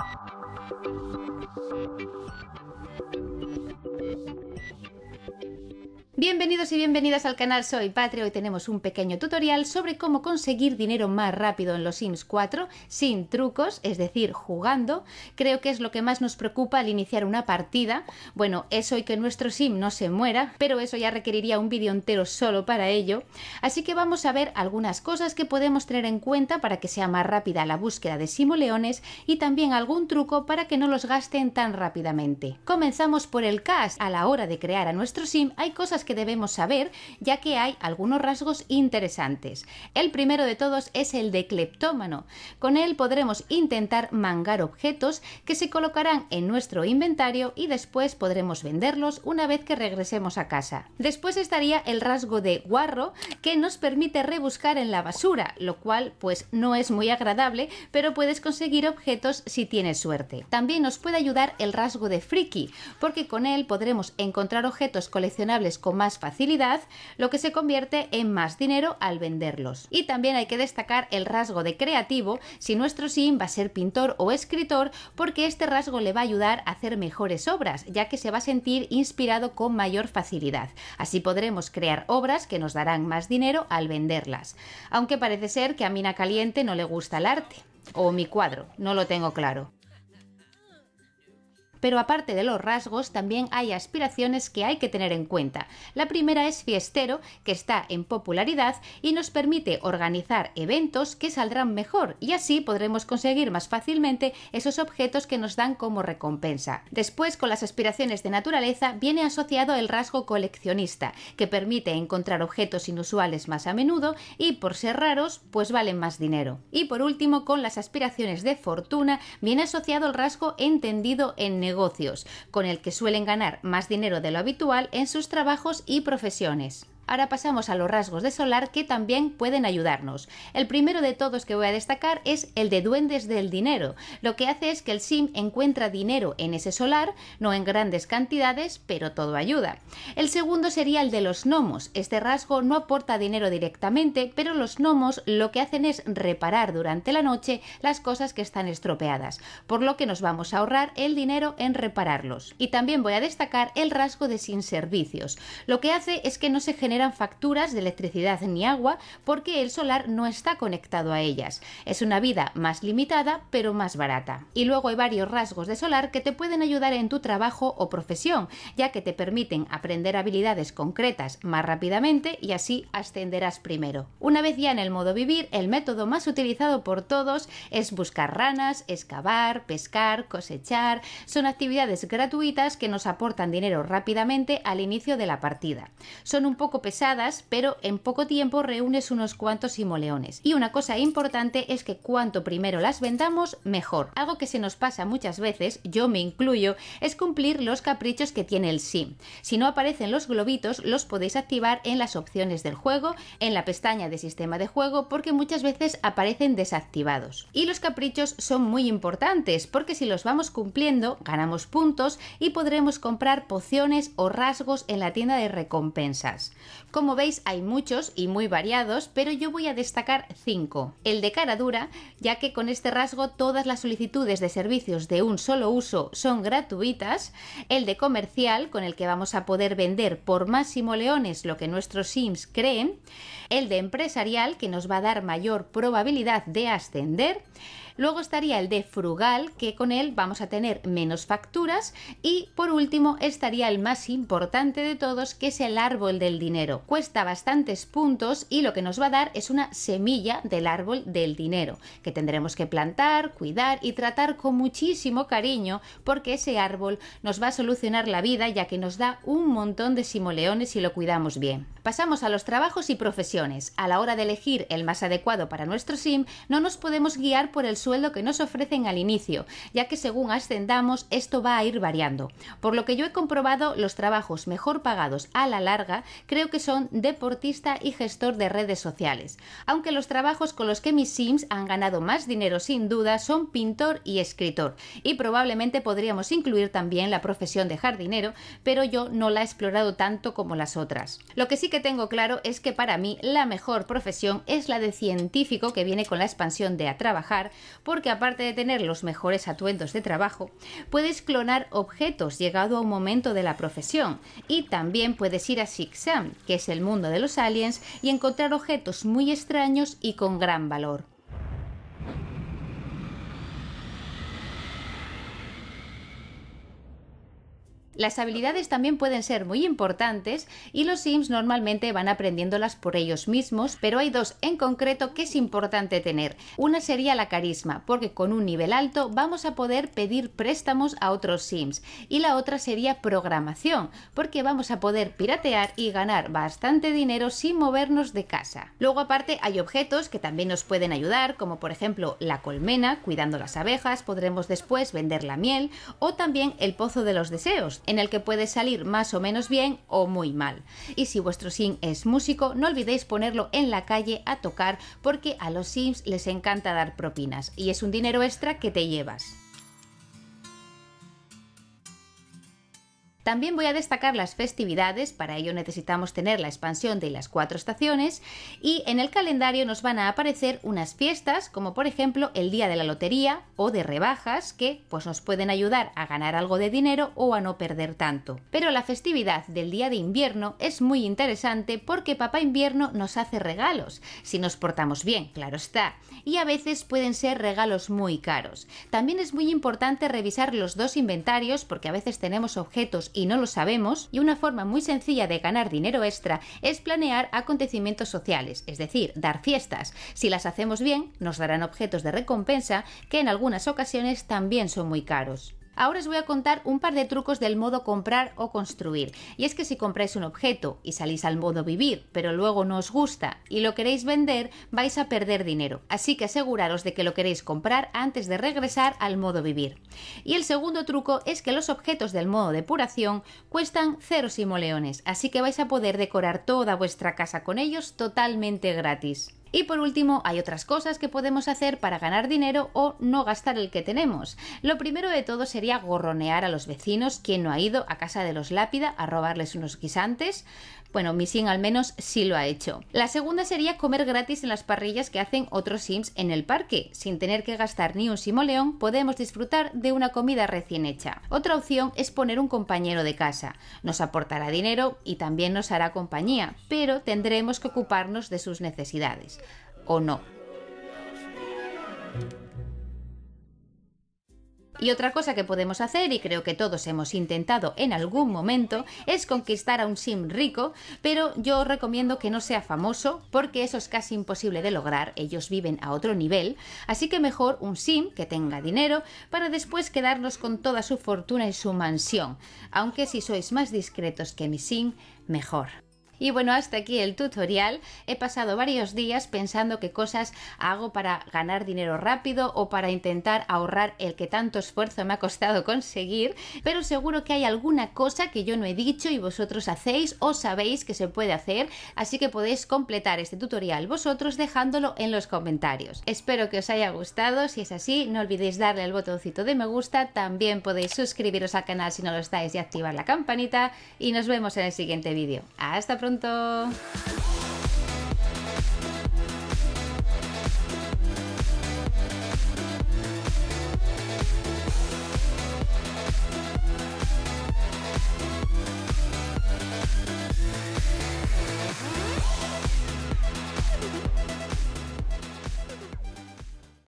Thank you. Bienvenidos y bienvenidas al canal Soy Patria. Hoy tenemos un pequeño tutorial sobre cómo conseguir dinero más rápido en los Sims 4 sin trucos, es decir, jugando. Creo que es lo que más nos preocupa al iniciar una partida. Bueno, eso y que nuestro Sim no se muera, pero eso ya requeriría un vídeo entero solo para ello. Así que vamos a ver algunas cosas que podemos tener en cuenta para que sea más rápida la búsqueda de simoleones y también algún truco para que no los gasten tan rápidamente. Comenzamos por el cast A la hora de crear a nuestro Sim hay cosas que que debemos saber, ya que hay algunos rasgos interesantes. El primero de todos es el de cleptómano. Con él podremos intentar mangar objetos que se colocarán en nuestro inventario y después podremos venderlos una vez que regresemos a casa. Después estaría el rasgo de guarro, que nos permite rebuscar en la basura, lo cual pues no es muy agradable, pero puedes conseguir objetos si tienes suerte. También nos puede ayudar el rasgo de friki, porque con él podremos encontrar objetos coleccionables como más facilidad, lo que se convierte en más dinero al venderlos. Y también hay que destacar el rasgo de creativo si nuestro sim va a ser pintor o escritor, porque este rasgo le va a ayudar a hacer mejores obras, ya que se va a sentir inspirado con mayor facilidad. Así podremos crear obras que nos darán más dinero al venderlas. Aunque parece ser que a Mina Caliente no le gusta el arte. O mi cuadro, no lo tengo claro. Pero aparte de los rasgos, también hay aspiraciones que hay que tener en cuenta. La primera es fiestero, que está en popularidad y nos permite organizar eventos que saldrán mejor y así podremos conseguir más fácilmente esos objetos que nos dan como recompensa. Después, con las aspiraciones de naturaleza, viene asociado el rasgo coleccionista, que permite encontrar objetos inusuales más a menudo y por ser raros, pues valen más dinero. Y por último, con las aspiraciones de fortuna, viene asociado el rasgo entendido en negocios, con el que suelen ganar más dinero de lo habitual en sus trabajos y profesiones. Ahora pasamos a los rasgos de solar que también pueden ayudarnos. El primero de todos que voy a destacar es el de duendes del dinero. Lo que hace es que el sim encuentra dinero en ese solar, no en grandes cantidades, pero todo ayuda. El segundo sería el de los gnomos. Este rasgo no aporta dinero directamente, pero los gnomos lo que hacen es reparar durante la noche las cosas que están estropeadas, por lo que nos vamos a ahorrar el dinero en repararlos. Y también voy a destacar el rasgo de sin servicios. Lo que hace es que no se genera facturas de electricidad ni agua porque el solar no está conectado a ellas. Es una vida más limitada pero más barata. Y luego hay varios rasgos de solar que te pueden ayudar en tu trabajo o profesión, ya que te permiten aprender habilidades concretas más rápidamente y así ascenderás primero. Una vez ya en el modo vivir, el método más utilizado por todos es buscar ranas, excavar, pescar, cosechar. Son actividades gratuitas que nos aportan dinero rápidamente al inicio de la partida. Son un poco pesadas, pero en poco tiempo reúnes unos cuantos simoleones. Y una cosa importante es que cuanto primero las vendamos, mejor. Algo que se nos pasa muchas veces, yo me incluyo, es cumplir los caprichos que tiene el sim. Si no aparecen los globitos, los podéis activar en las opciones del juego, en la pestaña de sistema de juego, porque muchas veces aparecen desactivados. Y los caprichos son muy importantes, porque si los vamos cumpliendo, ganamos puntos y podremos comprar pociones o rasgos en la tienda de recompensas. Como veis hay muchos y muy variados, pero yo voy a destacar cinco. El de cara dura, ya que con este rasgo todas las solicitudes de servicios de un solo uso son gratuitas. El de comercial, con el que vamos a poder vender por máximo leones lo que nuestros sims creen. El de empresarial, que nos va a dar mayor probabilidad de ascender Luego estaría el de frugal, que con él vamos a tener menos facturas. Y por último estaría el más importante de todos, que es el árbol del dinero. Cuesta bastantes puntos y lo que nos va a dar es una semilla del árbol del dinero, que tendremos que plantar, cuidar y tratar con muchísimo cariño, porque ese árbol nos va a solucionar la vida ya que nos da un montón de simoleones si lo cuidamos bien. Pasamos a los trabajos y profesiones. A la hora de elegir el más adecuado para nuestro sim, no nos podemos guiar por el sueldo que nos ofrecen al inicio, ya que según ascendamos esto va a ir variando. Por lo que yo he comprobado, los trabajos mejor pagados a la larga creo que son deportista y gestor de redes sociales, aunque los trabajos con los que mis Sims han ganado más dinero sin duda son pintor y escritor, y probablemente podríamos incluir también la profesión de jardinero, pero yo no la he explorado tanto como las otras. Lo que sí que tengo claro es que para mí la mejor profesión es la de científico que viene con la expansión de a trabajar, porque aparte de tener los mejores atuendos de trabajo, puedes clonar objetos llegado a un momento de la profesión y también puedes ir a Sixam, que es el mundo de los aliens, y encontrar objetos muy extraños y con gran valor. Las habilidades también pueden ser muy importantes y los Sims normalmente van aprendiéndolas por ellos mismos, pero hay dos en concreto que es importante tener. Una sería la carisma, porque con un nivel alto vamos a poder pedir préstamos a otros Sims. Y la otra sería programación, porque vamos a poder piratear y ganar bastante dinero sin movernos de casa. Luego aparte hay objetos que también nos pueden ayudar, como por ejemplo la colmena, cuidando las abejas, podremos después vender la miel, o también el pozo de los deseos, en el que puede salir más o menos bien o muy mal. Y si vuestro sim es músico, no olvidéis ponerlo en la calle a tocar porque a los sims les encanta dar propinas y es un dinero extra que te llevas. También voy a destacar las festividades, para ello necesitamos tener la expansión de las cuatro estaciones y en el calendario nos van a aparecer unas fiestas como por ejemplo el día de la lotería o de rebajas que pues nos pueden ayudar a ganar algo de dinero o a no perder tanto. Pero la festividad del día de invierno es muy interesante porque papá invierno nos hace regalos, si nos portamos bien, claro está, y a veces pueden ser regalos muy caros. También es muy importante revisar los dos inventarios porque a veces tenemos objetos y no lo sabemos, y una forma muy sencilla de ganar dinero extra es planear acontecimientos sociales, es decir, dar fiestas. Si las hacemos bien, nos darán objetos de recompensa que en algunas ocasiones también son muy caros. Ahora os voy a contar un par de trucos del modo comprar o construir. Y es que si compráis un objeto y salís al modo vivir, pero luego no os gusta y lo queréis vender, vais a perder dinero. Así que aseguraros de que lo queréis comprar antes de regresar al modo vivir. Y el segundo truco es que los objetos del modo depuración cuestan cero simoleones, así que vais a poder decorar toda vuestra casa con ellos totalmente gratis. Y por último, hay otras cosas que podemos hacer para ganar dinero o no gastar el que tenemos. Lo primero de todo sería gorronear a los vecinos quien no ha ido a casa de los lápida a robarles unos guisantes bueno, mi sim al menos sí lo ha hecho. La segunda sería comer gratis en las parrillas que hacen otros sims en el parque. Sin tener que gastar ni un simoleón, podemos disfrutar de una comida recién hecha. Otra opción es poner un compañero de casa. Nos aportará dinero y también nos hará compañía, pero tendremos que ocuparnos de sus necesidades. ¿O no? Y otra cosa que podemos hacer, y creo que todos hemos intentado en algún momento, es conquistar a un sim rico, pero yo recomiendo que no sea famoso, porque eso es casi imposible de lograr, ellos viven a otro nivel, así que mejor un sim que tenga dinero para después quedarnos con toda su fortuna y su mansión, aunque si sois más discretos que mi sim, mejor. Y bueno, hasta aquí el tutorial. He pasado varios días pensando qué cosas hago para ganar dinero rápido o para intentar ahorrar el que tanto esfuerzo me ha costado conseguir, pero seguro que hay alguna cosa que yo no he dicho y vosotros hacéis o sabéis que se puede hacer, así que podéis completar este tutorial vosotros dejándolo en los comentarios. Espero que os haya gustado, si es así no olvidéis darle al botoncito de me gusta, también podéis suscribiros al canal si no lo estáis y activar la campanita y nos vemos en el siguiente vídeo. Hasta pronto. 그런다.